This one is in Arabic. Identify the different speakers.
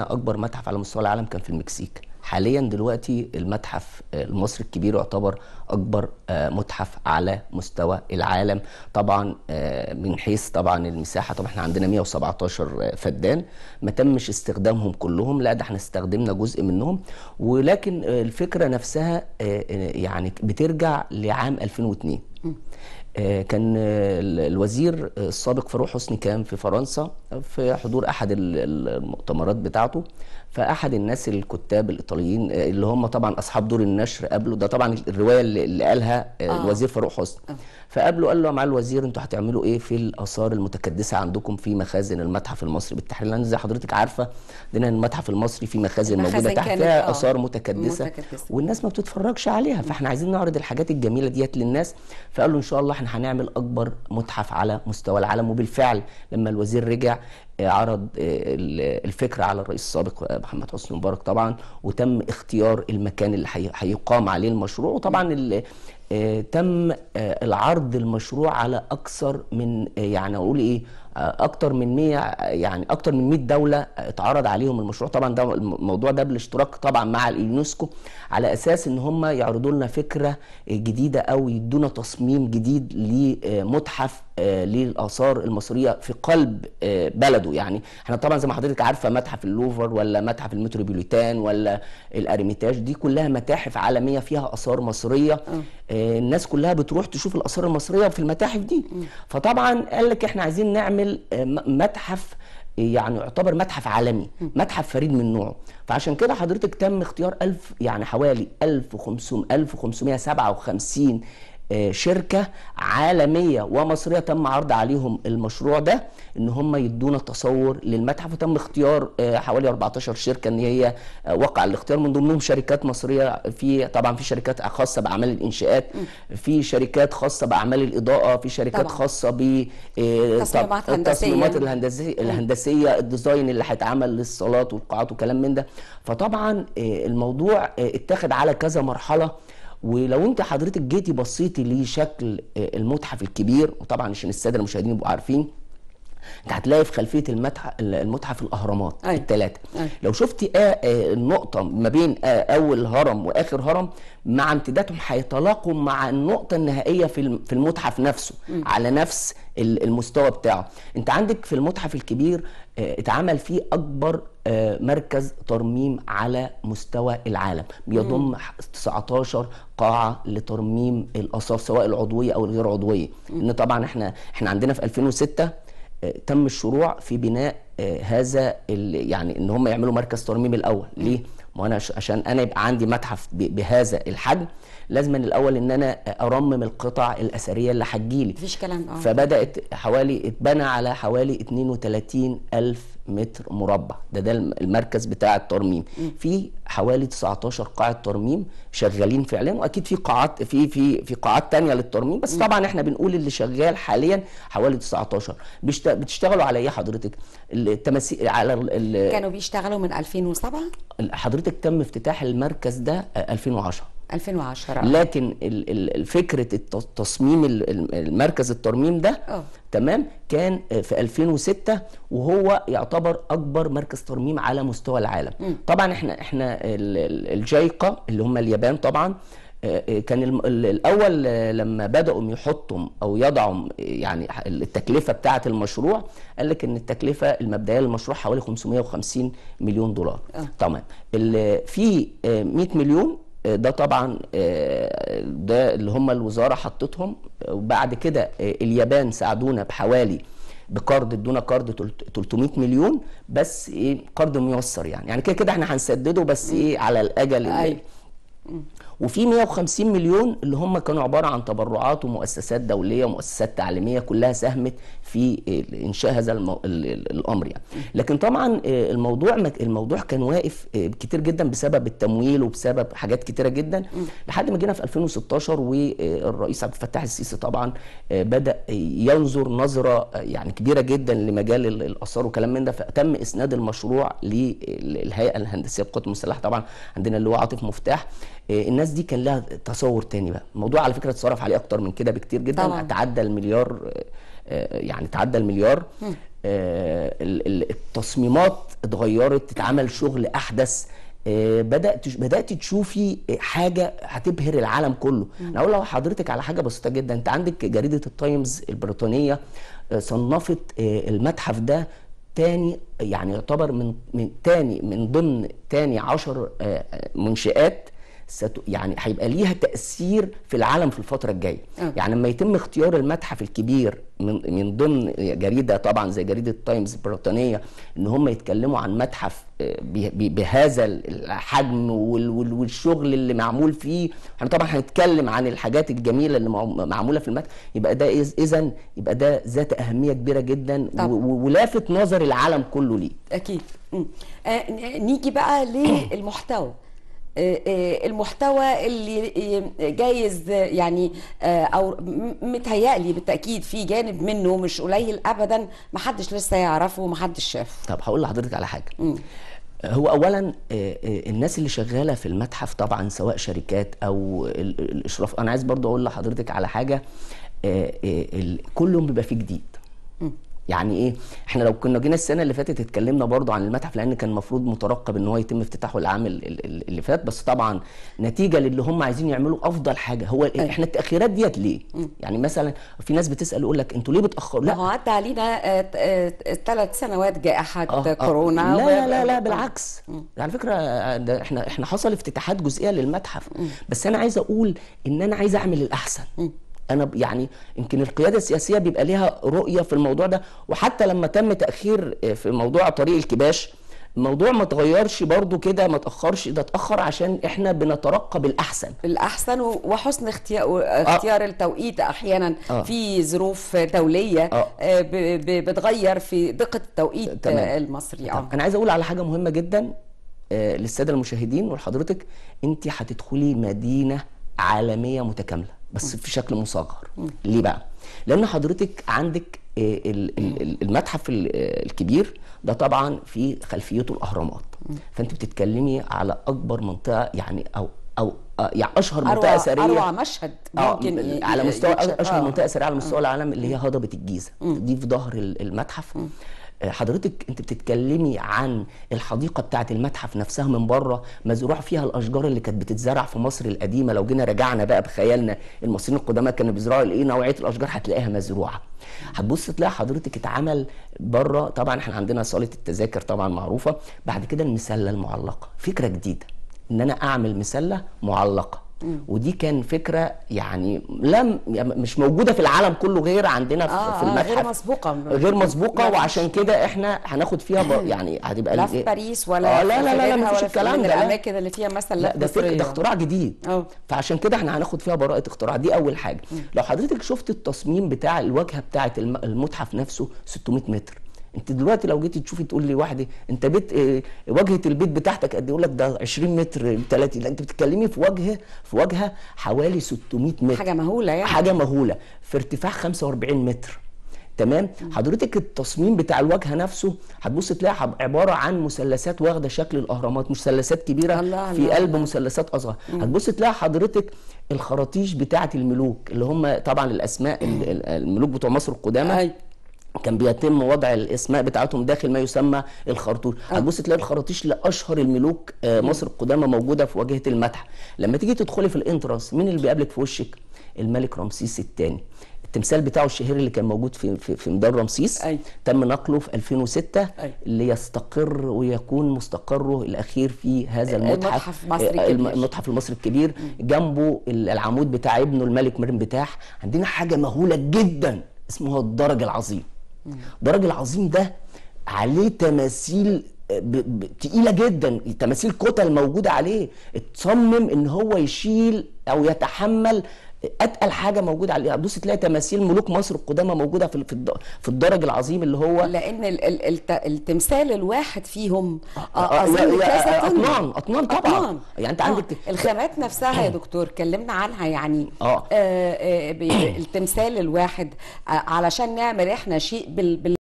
Speaker 1: اكبر متحف على مستوى العالم كان في المكسيك حاليا دلوقتي المتحف المصري الكبير يعتبر اكبر آه، متحف على مستوى العالم طبعا آه، من حيث طبعا المساحه طبعا احنا عندنا 117 آه، فدان ما تمش استخدامهم كلهم لا ده احنا استخدمنا جزء منهم ولكن الفكره نفسها يعني بترجع لعام 2002 آه، كان آه، الوزير آه، السابق فاروق حسني كان في فرنسا في حضور احد المؤتمرات بتاعته فاحد الناس الكتاب الايطاليين اللي هم طبعا اصحاب دور النشر قابله ده طبعا الروايه اللي قالها آه. الوزير فاروق حسني فقابله قال له يا معالي الوزير انتوا هتعملوا ايه في الاثار المتكدسه عندكم في مخازن المتحف المصري بالتحرير لان زي حضرتك عارفه ان المتحف المصري في مخازن موجوده تحتها اثار متكدسه متكدسة. والناس ما بتتفرجش عليها فاحنا عايزين نعرض الحاجات الجميله ديت للناس فقال له ان شاء الله احنا احنا هنعمل اكبر متحف على مستوى العالم وبالفعل لما الوزير رجع آه، عرض آه، الفكرة على الرئيس السابق آه، محمد حسني مبارك طبعا وتم اختيار المكان اللي هيقام عليه المشروع وطبعا آه، تم آه، العرض المشروع على اكثر من آه، يعني اقول ايه اكثر من 100 يعني اكثر من 100 دوله اتعرض عليهم المشروع طبعا ده الموضوع ده بالاشتراك طبعا مع اليونسكو على اساس ان هم يعرضوا لنا فكره جديده او يدونا تصميم جديد لمتحف للاثار المصريه في قلب بلده يعني احنا طبعا زي ما حضرتك عارفه متحف اللوفر ولا متحف المتروبوليتان ولا الارميتاج دي كلها متاحف عالميه فيها اثار مصريه آه، الناس كلها بتروح تشوف الاثار المصريه في المتاحف دي فطبعا قال لك احنا عايزين نعمل آه، متحف آه، يعني يعتبر متحف عالمي متحف فريد من نوعه فعشان كده حضرتك تم اختيار 1000 يعني حوالي 1500 1557 آه، شركة عالمية ومصرية تم عرض عليهم المشروع ده ان هم يدونا تصور للمتحف وتم اختيار آه، حوالي 14 شركة ان هي آه، وقع الاختيار من ضمنهم شركات مصرية في طبعا في شركات خاصة بأعمال الإنشاءات في شركات خاصة بأعمال الإضاءة في شركات طبعا. خاصة بالتصميمات التصميمات الهندسية الهندسية الديزاين اللي هيتعمل للصالات والقاعات وكلام من ده فطبعا الموضوع اتاخد على كذا مرحلة ولو انت حضرتك جيتي بصيتي لشكل آه، المتحف الكبير وطبعا عشان الساده المشاهدين يبقوا عارفين انت هتلاقي في خلفيه المتحف المتحف الاهرامات أيه. الثلاثه أيوة. لو شفتي آه النقطه ما بين آه اول هرم واخر هرم مع امتدادهم هيتلاقوا مع النقطه النهائيه في في المتحف نفسه م. على نفس المستوى بتاعه انت عندك في المتحف الكبير اتعمل فيه اكبر مركز ترميم على مستوى العالم بيضم 19 قاعه لترميم الاثار سواء العضويه او الغير عضويه ان طبعا احنا احنا عندنا في 2006 تم الشروع في بناء آه، هذا يعني ان هم يعملوا مركز ترميم الاول ليه ما انا عشان انا يبقى عندي متحف بهذا الحجم لازم الاول ان انا ارمم القطع الاثريه اللي هتجيلي مفيش كلام اه فبدات حوالي اتبنى على حوالي 32 الف متر مربع ده ده المركز بتاع الترميم في حوالي 19 قاعه ترميم شغالين فعليا واكيد في قاعات في في في قاعات ثانيه للترميم بس طبعا احنا بنقول اللي شغال حاليا حوالي 19 بتشتغلوا على ايه حضرتك التماثيل على ال كانوا بيشتغلوا من 2007 حضرتك تم افتتاح المركز ده 2010 2010 لكن فكره التصميم المركز الترميم ده أوه. تمام كان في 2006 وهو يعتبر اكبر مركز ترميم على مستوى العالم م. طبعا احنا احنا الجايقه اللي هم اليابان طبعا آه، آه، كان الاول آه، لما بداوا يحطوا او يضعوا يعني التكلفه بتاعه المشروع قال لك ان التكلفه المبدئيه للمشروع حوالي 550 مليون دولار تمام في 100 مليون ده طبعا آه، ده اللي هم الوزاره حطتهم وبعد كده آه، اليابان ساعدونا بحوالي بقرض ادونا قرض 300 مليون بس ايه قرض ميسر يعني يعني كده كده احنا هنسدده بس ايه على الاجل أيوة. وفي 150 مليون اللي هم كانوا عباره عن تبرعات ومؤسسات دوليه ومؤسسات تعليميه كلها ساهمت في انشاء هذا المو... الامر يعني لكن طبعا آه، الموضوع الموضوع كان واقف آه، كتير جدا بسبب التمويل وبسبب حاجات كتيره جدا لحد ما جينا في 2016 والرئيس آه، عبد الفتاح السيسي طبعا بدا ينظر نظره يعني كبيره جدا لمجال الاثار وكلام من ده فتم اسناد المشروع للهيئه الهندسيه للقوات المسلحه طبعا عندنا اللي هو عاطف مفتاح آه، الناس دي كان لها تصور تاني بقى الموضوع على فكره اتصرف عليه اكتر من كده بكتير جدا طبعا. تعدى المليار آه، آه، يعني تعدى المليار التصميمات اتغيرت اتعمل شغل احدث بدات بدات تشوفي حاجه هتبهر العالم كله انا اقول لحضرتك على حاجه بسيطه جدا انت عندك جريده التايمز البريطانيه صنفت المتحف ده تاني يعني يعتبر من من تاني من ضمن تاني عشر منشآت ست يعني هيبقى ليها تاثير في العالم في الفتره الجايه آه. يعني لما يتم اختيار المتحف الكبير من من ضمن جريده طبعا زي جريده تايمز البريطانيه ان هم يتكلموا عن متحف آه، بهذا الحجم والشغل اللي معمول فيه احنا طبعا هنتكلم عن الحاجات الجميله اللي معموله في المتحف يبقى ده اذا يبقى ده ذات اهميه كبيره جدا ولافت نظر العالم كله ليه اكيد آه، نيجي بقى للمحتوى آه، آه، المحتوى اللي آه، جايز يعني او متهيألي بالتاكيد في جانب منه مش قليل ابدا محدش لسه يعرفه ومحدش شافه طب هقول لحضرتك على حاجه م. هو اولا الناس اللي شغاله في المتحف طبعا سواء شركات او الاشراف انا عايز برضو اقول لحضرتك على حاجه كل يوم بيبقى فيه جديد م. يعني ايه احنا لو كنا جينا السنه اللي فاتت اتكلمنا برضو عن المتحف لان كان المفروض مترقب ان هو يتم افتتاحه العام اللي فات بس طبعا نتيجه للي هم عايزين يعملوا افضل حاجه هو أي. أيوة. احنا التاخيرات ديت ليه م. يعني مثلا في ناس بتسال يقول لك انتوا ليه بتاخروا لا هو عدى علينا ثلاث آه، آه، سنوات جائحه آه،, آه كورونا لا, لا لا لا بالعكس على على فكره احنا احنا حصل افتتاحات جزئيه للمتحف م. بس انا عايز اقول ان انا عايز اعمل الاحسن م. انا يعني يمكن القياده السياسيه بيبقى ليها رؤيه في الموضوع ده وحتى لما تم تاخير آه، في موضوع طريق الكباش الموضوع ما اتغيرش برضو كده ما اتاخرش ده اتاخر عشان احنا بنترقب الاحسن الاحسن وحسن آه. اختيار اختيار آه. التوقيت احيانا آه. في ظروف دوليه آه. آه، بتغير في دقه التوقيت تمام. المصري تمام. آه. انا عايز اقول على حاجه مهمه جدا للساده المشاهدين ولحضرتك انت هتدخلي مدينه عالميه متكامله بس في شكل مصغر ليه بقى لان حضرتك عندك آه، المتحف الكبير ده طبعا في خلفيته الاهرامات فانت بتتكلمي على اكبر منطقه يعني او او آه، يعني اشهر أروع منطقه اثريه اروع مشهد آه، ممكن آه على مستوى اشهر آه. منطقه اثريه على مستوى آه. العالم اللي هي هضبه الجيزه دي في ظهر المتحف حضرتك انت بتتكلمي عن الحديقه بتاعه المتحف نفسها من بره مزروع فيها الاشجار اللي كانت بتتزرع في مصر القديمه لو جينا رجعنا بقى بخيالنا المصريين القدماء كانوا بيزرعوا ايه نوعيه الاشجار هتلاقيها مزروعه هتبص تلاقي حضرتك اتعمل بره طبعا احنا عندنا صاله التذاكر طبعا معروفه بعد كده المسله المعلقه فكره جديده ان انا اعمل مسله معلقه ودي كان فكره يعني لم يعني مش موجوده في العالم كله غير عندنا في, آه في آه، المتحف غير مسبوقه غير مسبوقه وعشان كده احنا هناخد فيها يعني هتبقى لا في باريس ولا آه لا لا لا, لا مفيش الكلام ده الاماكن اللي فيها مثلا لا ده ده اختراع جديد أوه. فعشان كده احنا هناخد فيها براءه اختراع دي اول حاجه مم. لو حضرتك شفت التصميم بتاع الواجهه بتاعه المتحف نفسه 600 متر انت دلوقتي لو جيتي تشوفي تقول لي واحده ايه، انت بيت ايه واجهه البيت بتاعتك قد إيه؟ يقول لك ده 20 متر 30 لا انت بتتكلمي في وجهه في واجهه حوالي 600 متر حاجه مهوله يعني حاجه مهوله في ارتفاع 45 متر تمام حضرتك التصميم بتاع الواجهه نفسه هتبص تلاقي عباره عن مثلثات واخده شكل الاهرامات مثلثات كبيره الله في الله قلب مثلثات اصغر هتبص تلاقي حضرتك الخراطيش بتاعه الملوك اللي هم طبعا الاسماء الملوك بتوع مصر القدامى أيوة. كان بيتم وضع الاسماء بتاعتهم داخل ما يسمى الخرطوش آه. هتبص تلاقي الخراطيش لاشهر الملوك آه، مصر القدامى موجوده في واجهه المتحف لما تيجي تدخلي في الانتراس مين اللي بيقابلك في وشك الملك رمسيس الثاني التمثال بتاعه الشهير اللي كان موجود في في, في مدار رمسيس أي. تم نقله في 2006 أي. ليستقر ويكون مستقره الاخير في هذا آه، المتحف المتحف المصري الكبير جنبه العمود بتاع ابنه الملك مرنبتاح عندنا حاجه مهوله جدا اسمها الدرج العظيم ده راجل عظيم ده عليه تماثيل آه، تقيله جدا تماثيل كتل موجوده عليه اتصمم ان هو يشيل او يتحمل اتقل حاجه موجوده على يعني بص تلاقي تماثيل ملوك مصر القدامى موجوده في في الدرج العظيم اللي هو لان ال ال الت التمثال الواحد فيهم آه، آه، آه، اطنان اطنان طبعا أطنان. يعني انت عندك الخامات نفسها يا دكتور كلمنا عنها يعني آه. التمثال الواحد علشان نعمل احنا شيء بال